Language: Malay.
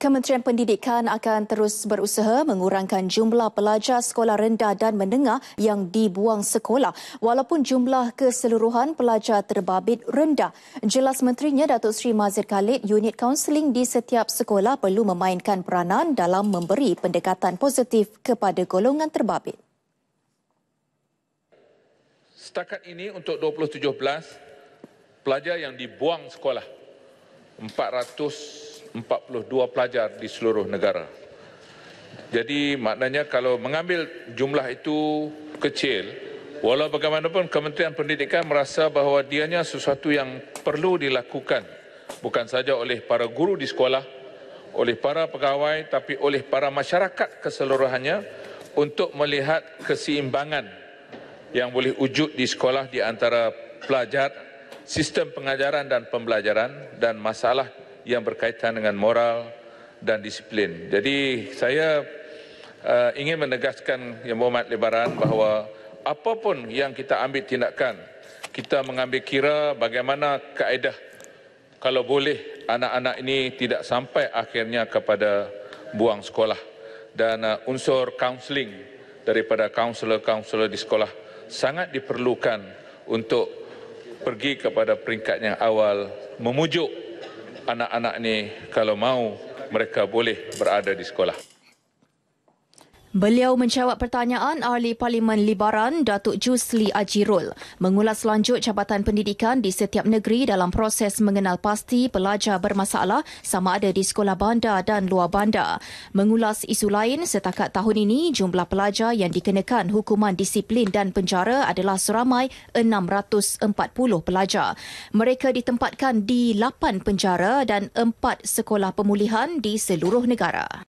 Kementerian Pendidikan akan terus berusaha mengurangkan jumlah pelajar sekolah rendah dan menengah yang dibuang sekolah walaupun jumlah keseluruhan pelajar terbabit rendah. Jelas menterinya Datuk Seri Mazir Khalid, unit kaunseling di setiap sekolah perlu memainkan peranan dalam memberi pendekatan positif kepada golongan terbabit. Setakat ini untuk 2017, pelajar yang dibuang sekolah 400 42 pelajar di seluruh negara. Jadi maknanya kalau mengambil jumlah itu kecil, walau bagaimanapun Kementerian Pendidikan merasa bahawa dianya sesuatu yang perlu dilakukan bukan saja oleh para guru di sekolah, oleh para pegawai tapi oleh para masyarakat keseluruhannya untuk melihat keseimbangan yang boleh wujud di sekolah di antara pelajar, sistem pengajaran dan pembelajaran dan masalah yang berkaitan dengan moral dan disiplin. Jadi saya uh, ingin menegaskan yang berhormat lebaran bahawa apapun yang kita ambil tindakan, kita mengambil kira bagaimana kaedah kalau boleh anak-anak ini tidak sampai akhirnya kepada buang sekolah dan uh, unsur kaunseling daripada kaunselor-kaunselor di sekolah sangat diperlukan untuk pergi kepada peringkat yang awal memujuk anak-anak ni kalau mau mereka boleh berada di sekolah. Beliau menjawab pertanyaan ahli Parlimen Libaran Datuk Jusli Ajirul mengulas lanjut jabatan pendidikan di setiap negeri dalam proses mengenal pasti pelajar bermasalah sama ada di sekolah bandar dan luar bandar. Mengulas isu lain setakat tahun ini jumlah pelajar yang dikenakan hukuman disiplin dan penjara adalah seramai 640 pelajar. Mereka ditempatkan di 8 penjara dan 4 sekolah pemulihan di seluruh negara.